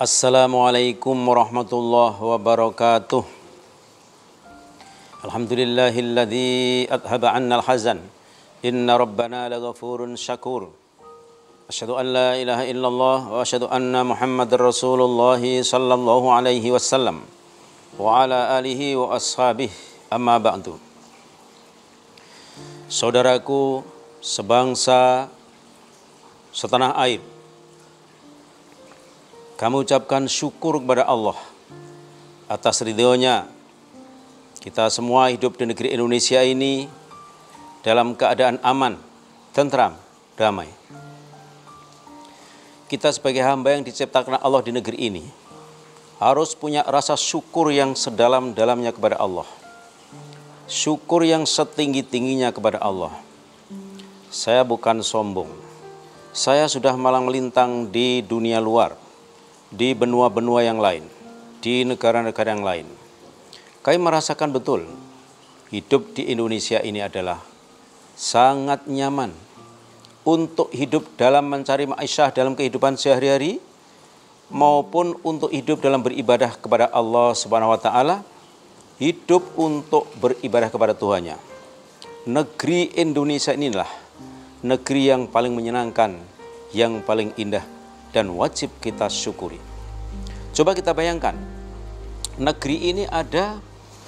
Assalamualaikum warahmatullahi wabarakatuh. Alhamdulillahilladzi adhaba 'anna al-hazan. Inna rabbana laghafurun syakur. Asyhadu an la ilaha illallah wa asyhadu anna Muhammadar Rasulullah sallallahu alaihi wasallam wa ala alihi wa ashabihi amma ba'du. Saudaraku sebangsa setanah air kami ucapkan syukur kepada Allah atas ridhonya. Kita semua hidup di negeri Indonesia ini dalam keadaan aman, tentram, damai. Kita sebagai hamba yang diciptakan Allah di negeri ini harus punya rasa syukur yang sedalam-dalamnya kepada Allah. Syukur yang setinggi-tingginya kepada Allah. Saya bukan sombong. Saya sudah malang melintang di dunia luar di benua-benua yang lain, di negara-negara yang lain. Kami merasakan betul hidup di Indonesia ini adalah sangat nyaman untuk hidup dalam mencari ma'isyah dalam kehidupan sehari-hari maupun untuk hidup dalam beribadah kepada Allah Subhanahu wa taala, hidup untuk beribadah kepada Tuhannya. Negeri Indonesia inilah negeri yang paling menyenangkan, yang paling indah dan wajib kita syukuri. Coba kita bayangkan, negeri ini ada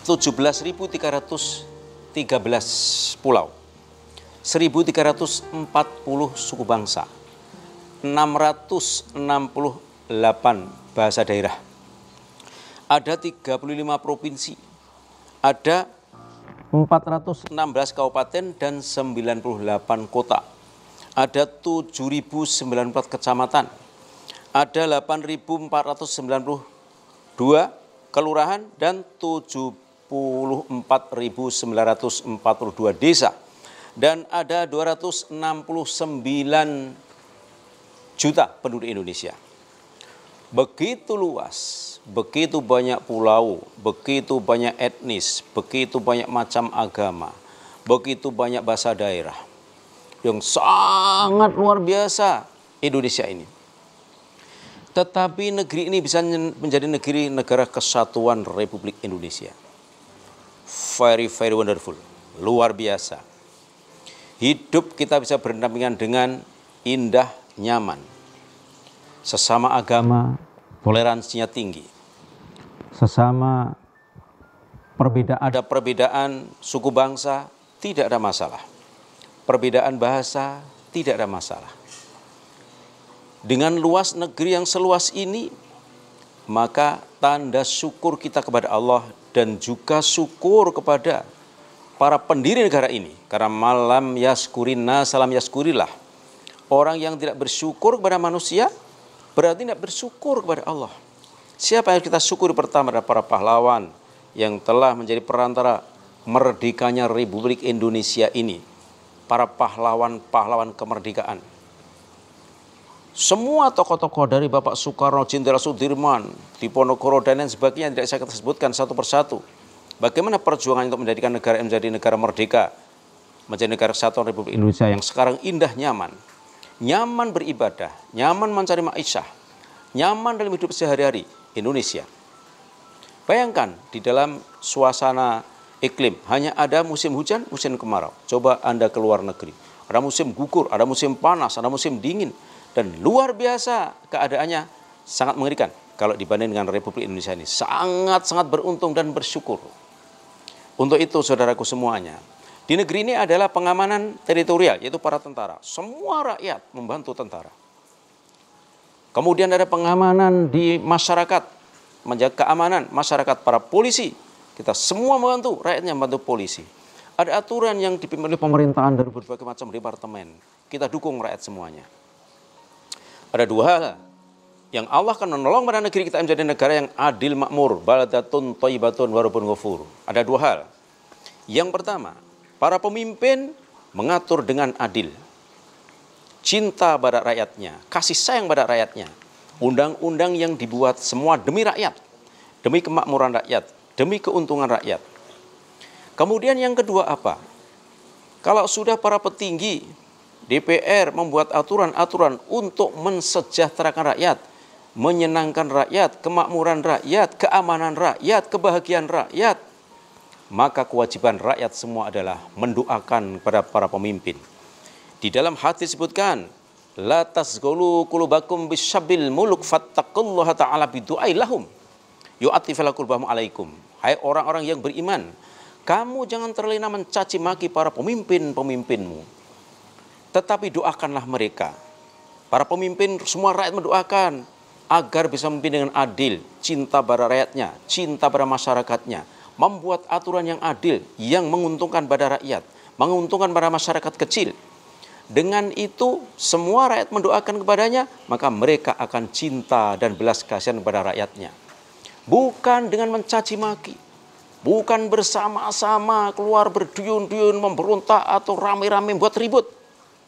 17.313 pulau, 1.340 suku bangsa, 668 bahasa daerah, ada 35 provinsi, ada 416 kabupaten dan 98 kota. Ada 7.094 kecamatan, ada 8.492 kelurahan dan 74.942 desa dan ada 269 juta penduduk Indonesia. Begitu luas, begitu banyak pulau, begitu banyak etnis, begitu banyak macam agama, begitu banyak bahasa daerah yang sangat luar biasa Indonesia ini. Tetapi negeri ini bisa menjadi negeri negara kesatuan Republik Indonesia. Very, very wonderful. Luar biasa. Hidup kita bisa berdampingan dengan indah, nyaman. Sesama agama, toleransinya tinggi. Sesama perbedaan. Ada perbedaan suku bangsa, tidak ada masalah. Perbedaan bahasa, tidak ada masalah dengan luas negeri yang seluas ini, maka tanda syukur kita kepada Allah dan juga syukur kepada para pendiri negara ini. Karena malam yaskurina salam yaskurilah. Orang yang tidak bersyukur kepada manusia berarti tidak bersyukur kepada Allah. Siapa yang kita syukuri pertama adalah para pahlawan yang telah menjadi perantara merdekanya Republik Indonesia ini. Para pahlawan-pahlawan kemerdekaan semua tokoh-tokoh dari Bapak Soekarno, Jenderal Sudirman, Diponegoro dan lain sebagainya tidak saya sebutkan satu persatu. Bagaimana perjuangan untuk menjadikan negara menjadi negara merdeka, menjadi negara satu Republik Indonesia yang sekarang indah nyaman. Nyaman beribadah, nyaman mencari ma'isyah, nyaman dalam hidup sehari-hari Indonesia. Bayangkan di dalam suasana iklim hanya ada musim hujan, musim kemarau. Coba Anda keluar negeri. Ada musim gugur, ada musim panas, ada musim dingin dan luar biasa keadaannya sangat mengerikan kalau dibanding dengan Republik Indonesia ini sangat-sangat beruntung dan bersyukur. Untuk itu saudaraku semuanya, di negeri ini adalah pengamanan teritorial yaitu para tentara. Semua rakyat membantu tentara. Kemudian ada pengamanan di masyarakat, menjaga keamanan masyarakat para polisi. Kita semua membantu, rakyatnya membantu polisi. Ada aturan yang dipimpin oleh pemerintahan dari berbagai macam departemen. Kita dukung rakyat semuanya. Ada dua hal yang Allah akan menolong pada negeri kita menjadi negara yang adil makmur, baladatun thayyibatun warubun ghafur. Ada dua hal. Yang pertama, para pemimpin mengatur dengan adil. Cinta pada rakyatnya, kasih sayang pada rakyatnya. Undang-undang yang dibuat semua demi rakyat, demi kemakmuran rakyat, demi keuntungan rakyat. Kemudian yang kedua apa? Kalau sudah para petinggi DPR membuat aturan-aturan untuk mensejahterakan rakyat, menyenangkan rakyat, kemakmuran rakyat, keamanan rakyat, kebahagiaan rakyat, maka kewajiban rakyat semua adalah mendoakan kepada para pemimpin. Di dalam hati disebutkan, La tasgulu kulubakum bisyabil muluk fattaqullaha ta'ala bidu'ai lahum. Yu'atifala kulbahum alaikum. Hai orang-orang yang beriman, kamu jangan terlena mencaci maki para pemimpin-pemimpinmu tetapi doakanlah mereka. Para pemimpin semua rakyat mendoakan agar bisa memimpin dengan adil, cinta pada rakyatnya, cinta pada masyarakatnya, membuat aturan yang adil yang menguntungkan pada rakyat, menguntungkan pada masyarakat kecil. Dengan itu semua rakyat mendoakan kepadanya, maka mereka akan cinta dan belas kasihan kepada rakyatnya. Bukan dengan mencaci maki, bukan bersama-sama keluar berduyun-duyun memberontak atau rame-rame buat ribut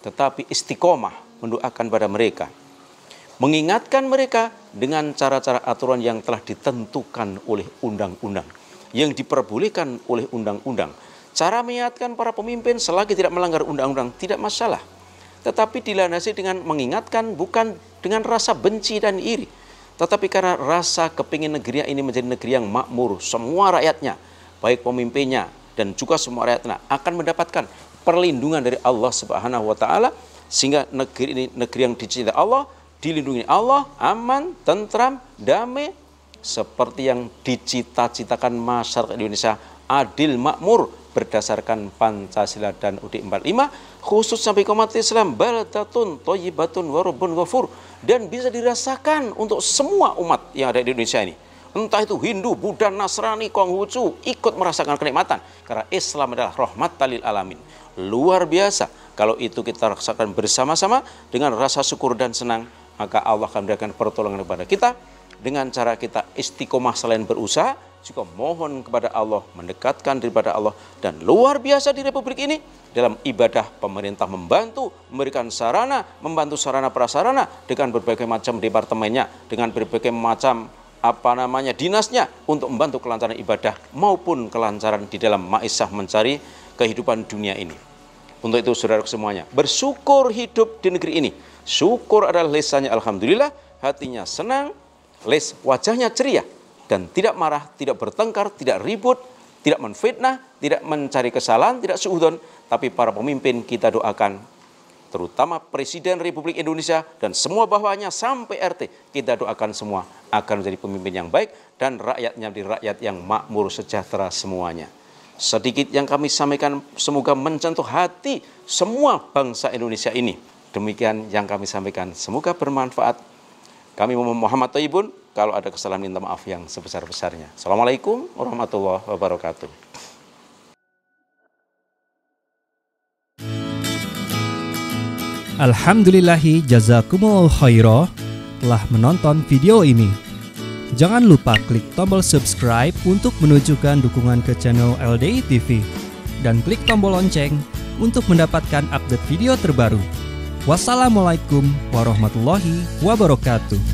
tetapi istiqomah mendoakan pada mereka. Mengingatkan mereka dengan cara-cara aturan yang telah ditentukan oleh undang-undang, yang diperbolehkan oleh undang-undang. Cara mengingatkan para pemimpin selagi tidak melanggar undang-undang tidak masalah, tetapi dilandasi dengan mengingatkan bukan dengan rasa benci dan iri, tetapi karena rasa kepingin negeri ini menjadi negeri yang makmur, semua rakyatnya, baik pemimpinnya, dan juga semua rakyatnya akan mendapatkan perlindungan dari Allah Subhanahu wa taala sehingga negeri ini negeri yang dicintai Allah, dilindungi Allah, aman, tentram, damai seperti yang dicita-citakan masyarakat Indonesia adil makmur berdasarkan Pancasila dan UUD 45 khusus sampai komat Islam baldatun thayyibatun warubun ghafur dan bisa dirasakan untuk semua umat yang ada di Indonesia ini entah itu Hindu, Buddha, Nasrani, Konghucu, ikut merasakan kenikmatan. Karena Islam adalah rahmat talil alamin. Luar biasa. Kalau itu kita rasakan bersama-sama dengan rasa syukur dan senang, maka Allah akan memberikan pertolongan kepada kita dengan cara kita istiqomah selain berusaha, juga mohon kepada Allah, mendekatkan daripada Allah. Dan luar biasa di Republik ini, dalam ibadah pemerintah membantu memberikan sarana, membantu sarana prasarana dengan berbagai macam departemennya, dengan berbagai macam apa namanya dinasnya untuk membantu kelancaran ibadah maupun kelancaran di dalam maisah mencari kehidupan dunia ini. Untuk itu saudara semuanya, bersyukur hidup di negeri ini. Syukur adalah lesannya alhamdulillah, hatinya senang, les wajahnya ceria dan tidak marah, tidak bertengkar, tidak ribut, tidak menfitnah, tidak mencari kesalahan, tidak suudon, tapi para pemimpin kita doakan terutama Presiden Republik Indonesia dan semua bawahnya sampai RT. Kita doakan semua akan menjadi pemimpin yang baik dan rakyatnya di rakyat yang makmur sejahtera semuanya. Sedikit yang kami sampaikan semoga mencentuh hati semua bangsa Indonesia ini. Demikian yang kami sampaikan, semoga bermanfaat. Kami Muhammad Taibun, kalau ada kesalahan minta maaf yang sebesar-besarnya. Assalamualaikum warahmatullahi wabarakatuh. Alhamdulillahi jazakumul khairah telah menonton video ini. Jangan lupa klik tombol subscribe untuk menunjukkan dukungan ke channel LDI TV dan klik tombol lonceng untuk mendapatkan update video terbaru. Wassalamualaikum warahmatullahi wabarakatuh.